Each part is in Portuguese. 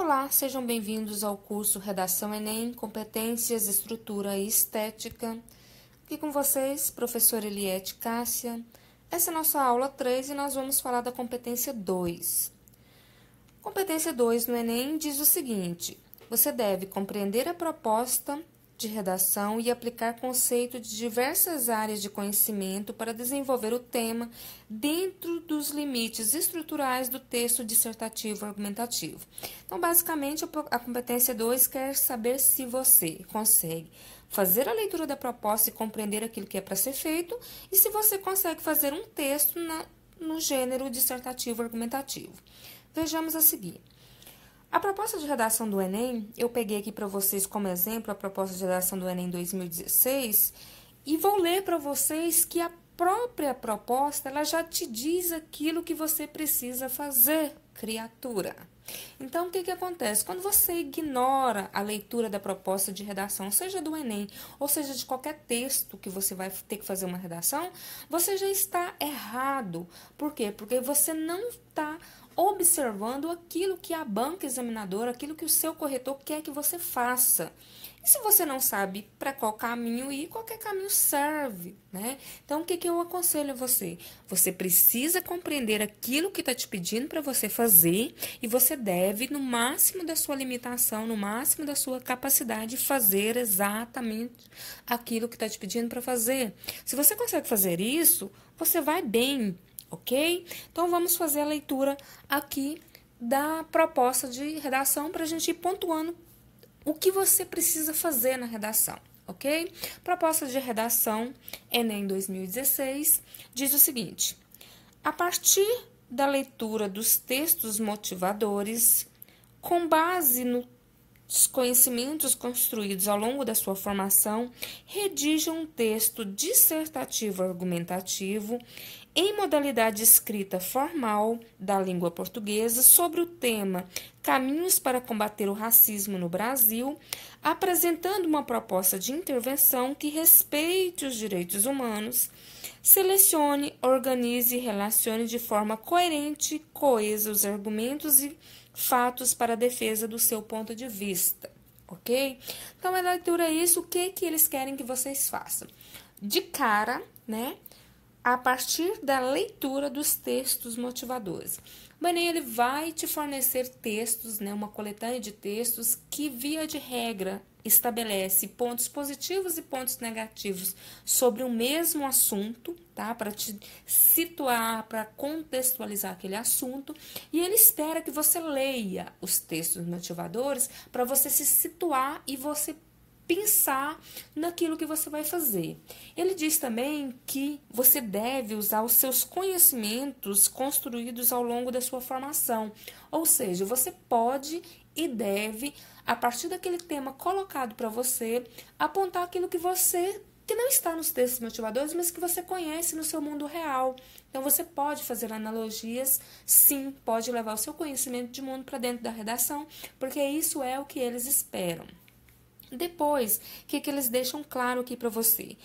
Olá, sejam bem-vindos ao curso Redação Enem, Competências, Estrutura e Estética. Aqui com vocês, professora Eliette Cássia. Essa é a nossa aula 3 e nós vamos falar da competência 2. Competência 2 no Enem diz o seguinte: você deve compreender a proposta de redação e aplicar conceitos de diversas áreas de conhecimento para desenvolver o tema dentro dos limites estruturais do texto dissertativo argumentativo. Então, basicamente, a competência 2 quer saber se você consegue fazer a leitura da proposta e compreender aquilo que é para ser feito e se você consegue fazer um texto na, no gênero dissertativo argumentativo. Vejamos a seguir. A proposta de redação do Enem, eu peguei aqui para vocês como exemplo a proposta de redação do Enem 2016 e vou ler para vocês que a própria proposta ela já te diz aquilo que você precisa fazer, criatura. Então, o que, que acontece? Quando você ignora a leitura da proposta de redação, seja do Enem, ou seja de qualquer texto que você vai ter que fazer uma redação, você já está errado. Por quê? Porque você não está observando aquilo que a banca examinadora, aquilo que o seu corretor quer que você faça. E se você não sabe para qual caminho ir, qualquer caminho serve, né? Então, o que, que eu aconselho a você? Você precisa compreender aquilo que está te pedindo para você fazer e você deve, no máximo da sua limitação, no máximo da sua capacidade, fazer exatamente aquilo que está te pedindo para fazer. Se você consegue fazer isso, você vai bem ok? Então vamos fazer a leitura aqui da proposta de redação para a gente ir pontuando o que você precisa fazer na redação, ok? Proposta de redação Enem 2016 diz o seguinte: a partir da leitura dos textos motivadores, com base nos conhecimentos construídos ao longo da sua formação, redija um texto dissertativo argumentativo em modalidade escrita formal da língua portuguesa sobre o tema Caminhos para combater o racismo no Brasil, apresentando uma proposta de intervenção que respeite os direitos humanos, selecione, organize e relacione de forma coerente e coesa os argumentos e fatos para a defesa do seu ponto de vista, ok? Então, a leitura é isso, o que, que eles querem que vocês façam? De cara, né? a partir da leitura dos textos motivadores. Manem ele vai te fornecer textos, né, uma coletânea de textos que via de regra estabelece pontos positivos e pontos negativos sobre o mesmo assunto, tá? Para te situar, para contextualizar aquele assunto, e ele espera que você leia os textos motivadores para você se situar e você pensar naquilo que você vai fazer. Ele diz também que você deve usar os seus conhecimentos construídos ao longo da sua formação, ou seja, você pode e deve, a partir daquele tema colocado para você, apontar aquilo que você que não está nos textos motivadores, mas que você conhece no seu mundo real. Então você pode fazer analogias, sim, pode levar o seu conhecimento de mundo para dentro da redação, porque isso é o que eles esperam. Depois, o que, que eles deixam claro aqui para você?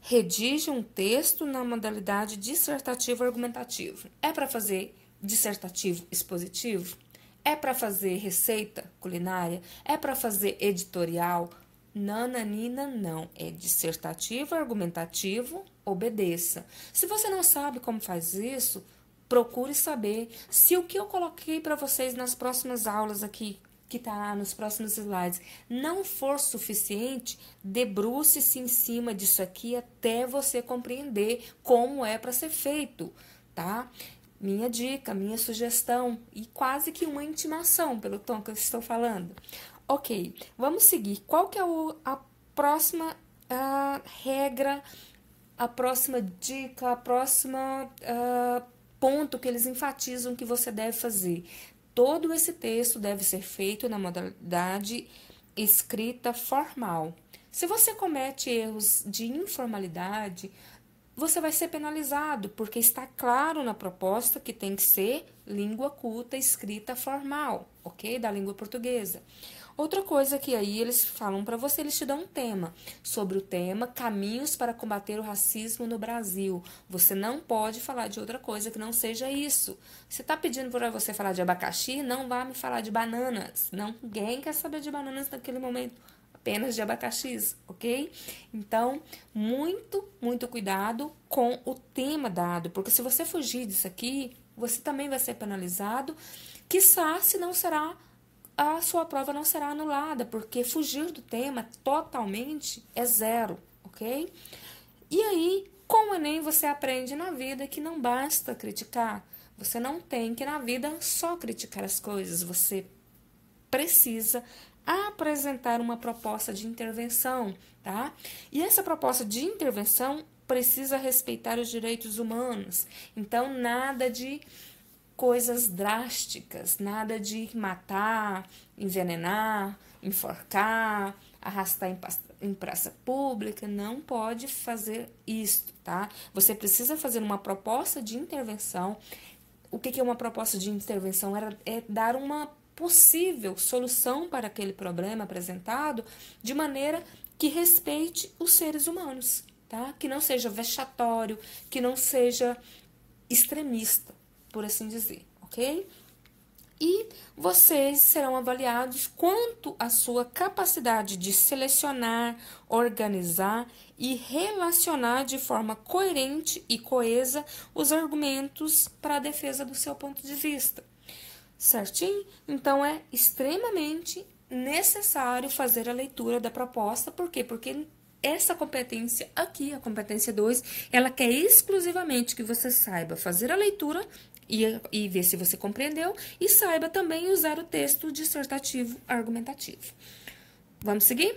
Redige um texto na modalidade dissertativo argumentativo. É para fazer dissertativo expositivo? É para fazer receita culinária? É para fazer editorial? Nananina não, é dissertativo argumentativo, obedeça. Se você não sabe como faz isso, procure saber. Se o que eu coloquei para vocês nas próximas aulas aqui que estará nos próximos slides, não for suficiente, debruce-se em cima disso aqui até você compreender como é para ser feito, tá? Minha dica, minha sugestão e quase que uma intimação pelo tom que eu estou falando. Ok, vamos seguir. Qual que é o, a próxima a regra, a próxima dica, a próxima ah, ponto que eles enfatizam que você deve fazer? Todo esse texto deve ser feito na modalidade escrita formal. Se você comete erros de informalidade, você vai ser penalizado, porque está claro na proposta que tem que ser língua culta escrita formal, ok? Da língua portuguesa. Outra coisa que aí eles falam para você, eles te dão um tema sobre o tema caminhos para combater o racismo no Brasil. Você não pode falar de outra coisa que não seja isso. Você está pedindo para você falar de abacaxi, não vá me falar de bananas. Não, ninguém quer saber de bananas naquele momento apenas de abacaxis, ok? Então, muito, muito cuidado com o tema dado, porque se você fugir disso aqui, você também vai ser penalizado, quiçá se não será a sua prova não será anulada, porque fugir do tema totalmente é zero, ok? E aí, com o Enem, você aprende na vida que não basta criticar. Você não tem que na vida só criticar as coisas. Você precisa apresentar uma proposta de intervenção, tá? E essa proposta de intervenção precisa respeitar os direitos humanos. Então, nada de coisas drásticas, nada de matar, envenenar, enforcar, arrastar em, em praça pública, não pode fazer isso, tá? Você precisa fazer uma proposta de intervenção. O que, que é uma proposta de intervenção? Era, é dar uma possível solução para aquele problema apresentado de maneira que respeite os seres humanos, tá? Que não seja vexatório, que não seja extremista, por assim dizer, ok? E vocês serão avaliados quanto à sua capacidade de selecionar, organizar e relacionar de forma coerente e coesa os argumentos para a defesa do seu ponto de vista. Certinho? Então é extremamente necessário fazer a leitura da proposta, por quê? Porque essa competência aqui, a competência 2, ela quer exclusivamente que você saiba fazer a leitura e, e ver se você compreendeu e saiba também usar o texto dissertativo argumentativo. Vamos seguir?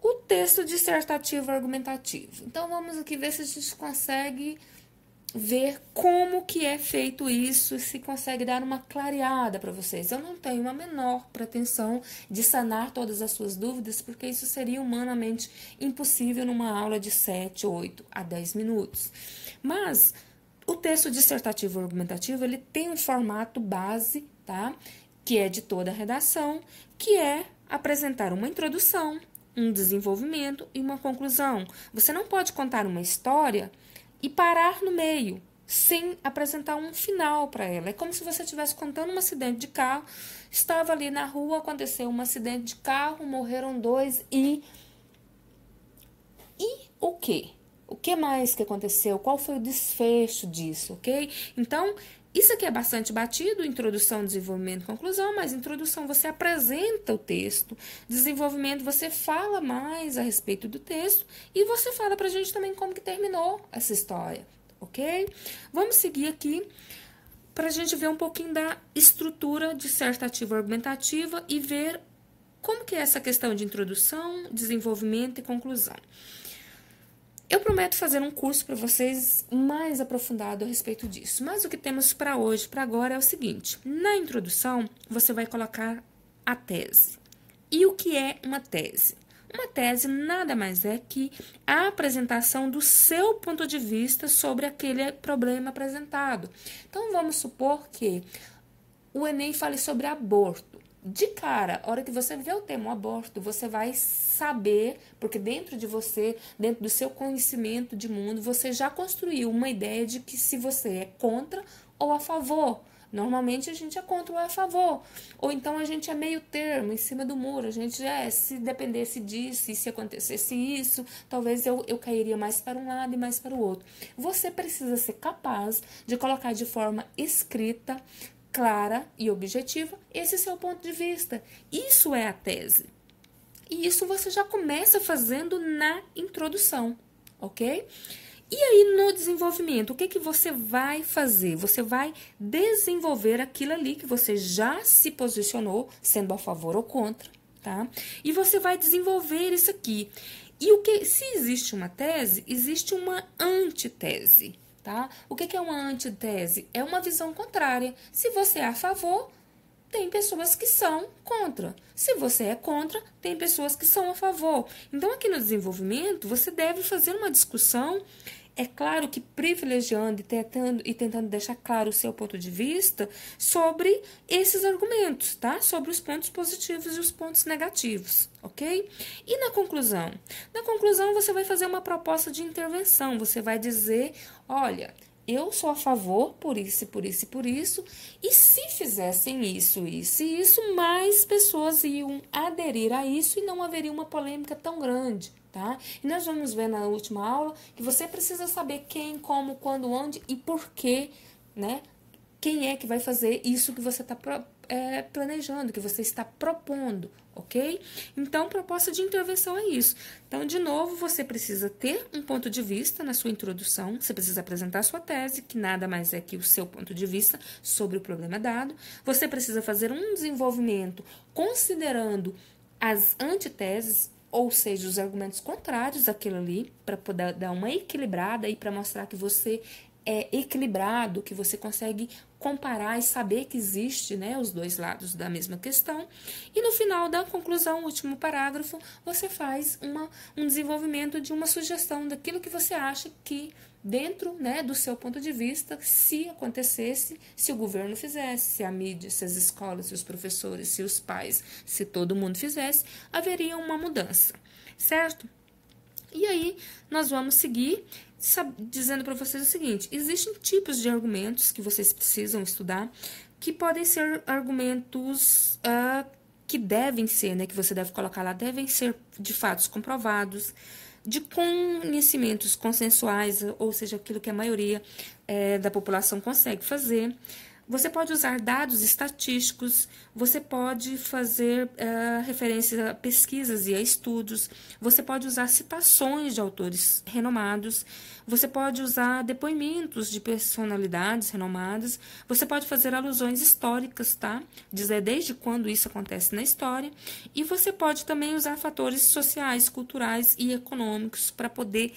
O texto dissertativo argumentativo. Então vamos aqui ver se a gente consegue ver como que é feito isso, se consegue dar uma clareada para vocês. Eu não tenho uma menor pretensão de sanar todas as suas dúvidas, porque isso seria humanamente impossível numa aula de 7, 8 a 10 minutos. Mas o texto dissertativo argumentativo ele tem um formato base, tá? Que é de toda a redação, que é apresentar uma introdução, um desenvolvimento e uma conclusão. Você não pode contar uma história e parar no meio sem apresentar um final para ela. É como se você estivesse contando um acidente de carro, estava ali na rua, aconteceu um acidente de carro, morreram dois e e o quê? o que mais que aconteceu, qual foi o desfecho disso, ok? Então, isso aqui é bastante batido, introdução, desenvolvimento, conclusão, mas introdução você apresenta o texto, desenvolvimento você fala mais a respeito do texto e você fala pra gente também como que terminou essa história, ok? Vamos seguir aqui para a gente ver um pouquinho da estrutura dissertativa argumentativa e ver como que é essa questão de introdução, desenvolvimento e conclusão. Eu prometo fazer um curso para vocês mais aprofundado a respeito disso, mas o que temos para hoje, para agora, é o seguinte: na introdução, você vai colocar a tese. E o que é uma tese? Uma tese nada mais é que a apresentação do seu ponto de vista sobre aquele problema apresentado. Então, vamos supor que o Enem fale sobre aborto de cara, a hora que você vê o tema aborto, você vai saber, porque dentro de você, dentro do seu conhecimento de mundo, você já construiu uma ideia de que se você é contra ou a favor. Normalmente a gente é contra ou é a favor. Ou então a gente é meio termo, em cima do muro. A gente é, se dependesse disso, e se acontecesse isso, talvez eu, eu cairia mais para um lado e mais para o outro. Você precisa ser capaz de colocar de forma escrita clara e objetiva esse é seu ponto de vista. Isso é a tese. E isso você já começa fazendo na introdução, ok? E aí no desenvolvimento, o que que você vai fazer? Você vai desenvolver aquilo ali que você já se posicionou, sendo a favor ou contra, tá? E você vai desenvolver isso aqui. E o que se existe uma tese, existe uma antitese tá? O que é uma antitese? É uma visão contrária. Se você é a favor, tem pessoas que são contra. Se você é contra, tem pessoas que são a favor. Então, aqui no desenvolvimento, você deve fazer uma discussão é claro que privilegiando e tentando, e tentando deixar claro o seu ponto de vista sobre esses argumentos, tá? Sobre os pontos positivos e os pontos negativos, ok? E na conclusão? Na conclusão, você vai fazer uma proposta de intervenção. Você vai dizer: olha, eu sou a favor por isso, por isso, e por isso. E se fizessem isso, isso e isso, mais pessoas iam aderir a isso e não haveria uma polêmica tão grande tá? E nós vamos ver na última aula que você precisa saber quem, como, quando, onde e por quê, né? Quem é que vai fazer isso que você está é, planejando, que você está propondo, ok? Então, proposta de intervenção é isso. Então, de novo, você precisa ter um ponto de vista na sua introdução, você precisa apresentar sua tese, que nada mais é que o seu ponto de vista sobre o problema dado. Você precisa fazer um desenvolvimento considerando as antiteses ou seja, os argumentos contrários àquilo ali, para poder dar uma equilibrada e para mostrar que você é equilibrado, que você consegue comparar e saber que existe, né, os dois lados da mesma questão. E no final da conclusão, último parágrafo, você faz uma, um desenvolvimento de uma sugestão daquilo que você acha que dentro né, do seu ponto de vista, se acontecesse, se o governo fizesse, se a mídia, se as escolas, se os professores, se os pais, se todo mundo fizesse, haveria uma mudança, certo? E aí nós vamos seguir dizendo para vocês o seguinte: existem tipos de argumentos que vocês precisam estudar que podem ser argumentos uh, que devem ser, né, que você deve colocar lá, devem ser de fatos comprovados de conhecimentos consensuais, ou seja, aquilo que a maioria é, da população consegue fazer, você pode usar dados estatísticos, você pode fazer uh, referência a pesquisas e a estudos, você pode usar citações de autores renomados, você pode usar depoimentos de personalidades renomadas, você pode fazer alusões históricas, tá? Dizer desde quando isso acontece na história, e você pode também usar fatores sociais, culturais e econômicos para poder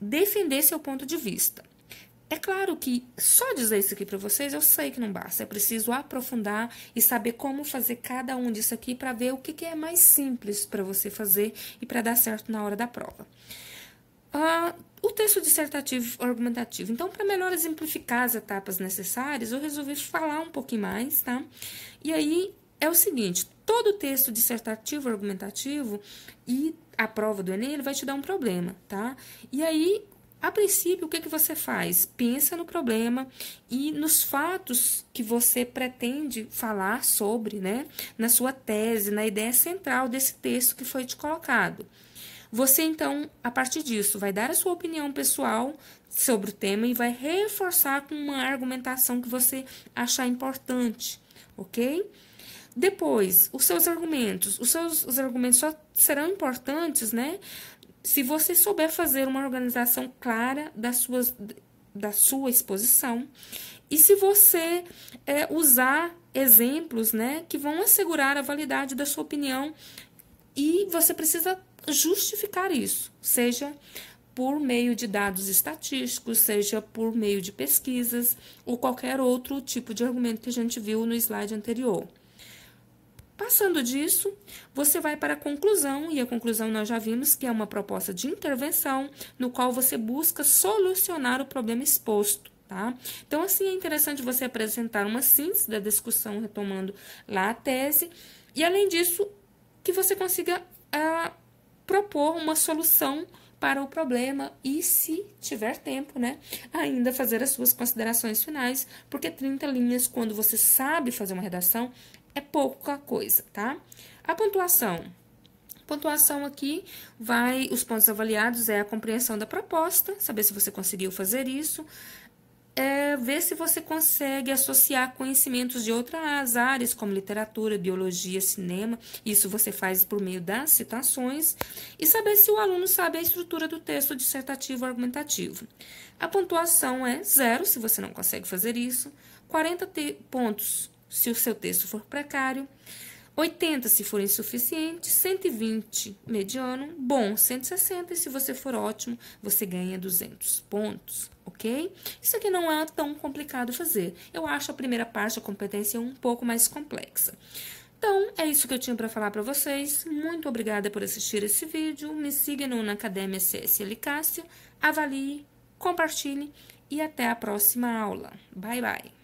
defender seu ponto de vista. É claro que só dizer isso aqui para vocês eu sei que não basta. É preciso aprofundar e saber como fazer cada um disso aqui para ver o que, que é mais simples para você fazer e para dar certo na hora da prova. Uh, o texto dissertativo argumentativo. Então, para melhor exemplificar as etapas necessárias, eu resolvi falar um pouquinho mais, tá? E aí é o seguinte: todo texto dissertativo argumentativo e a prova do Enem ele vai te dar um problema, tá? E aí a princípio, o que, que você faz? Pensa no problema e nos fatos que você pretende falar sobre, né? Na sua tese, na ideia central desse texto que foi te colocado. Você, então, a partir disso, vai dar a sua opinião pessoal sobre o tema e vai reforçar com uma argumentação que você achar importante, ok? Depois, os seus argumentos. Os seus os argumentos só serão importantes, né? Se você souber fazer uma organização clara da sua, da sua exposição e se você é, usar exemplos né, que vão assegurar a validade da sua opinião e você precisa justificar isso, seja por meio de dados estatísticos, seja por meio de pesquisas ou qualquer outro tipo de argumento que a gente viu no slide anterior. Passando disso, você vai para a conclusão, e a conclusão nós já vimos que é uma proposta de intervenção no qual você busca solucionar o problema exposto. Tá? Então, assim, é interessante você apresentar uma síntese da discussão, retomando lá a tese, e além disso, que você consiga ah, propor uma solução para o problema e, se tiver tempo, né, ainda fazer as suas considerações finais, porque 30 linhas, quando você sabe fazer uma redação, é pouca coisa, tá? A pontuação. Pontuação aqui vai, os pontos avaliados é a compreensão da proposta, saber se você conseguiu fazer isso, é ver se você consegue associar conhecimentos de outras áreas, como literatura, biologia, cinema. Isso você faz por meio das citações. E saber se o aluno sabe a estrutura do texto dissertativo argumentativo. A pontuação é zero, se você não consegue fazer isso. 40 pontos se o seu texto for precário, 80 se for insuficiente, 120 mediano, bom 160 e se você for ótimo, você ganha 200 pontos, ok? Isso aqui não é tão complicado fazer. Eu acho a primeira parte, a competência, um pouco mais complexa. Então, é isso que eu tinha para falar para vocês. Muito obrigada por assistir esse vídeo. Me siga no, na Academia CSL Cássio, Avalie, compartilhe e até a próxima aula. Bye, bye!